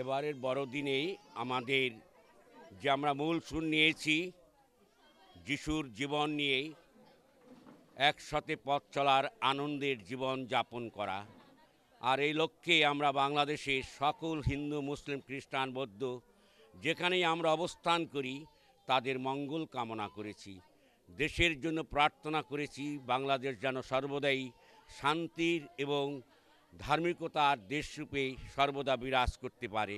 এবারের বড়দিনেই আমাদের যে আমরা মূল সুর নিয়েছি যিশুর জীবন নিয়ে একসাথে পথ চলার আনন্দের জীবন যাপন করা আর এই লক্ষ্যে আমরা বাংলাদেশে সকল হিন্দু মুসলিম খ্রিস্টান বৌদ্ধ যেখানেই আমরা অবস্থান করি তাদের মঙ্গল কামনা করেছি দেশের জন্য প্রার্থনা করেছি বাংলাদেশ যেন সর্বদাই শান্তির এবং ধার্মিকতার দেশরূপে সর্বদা বিরাজ করতে পারে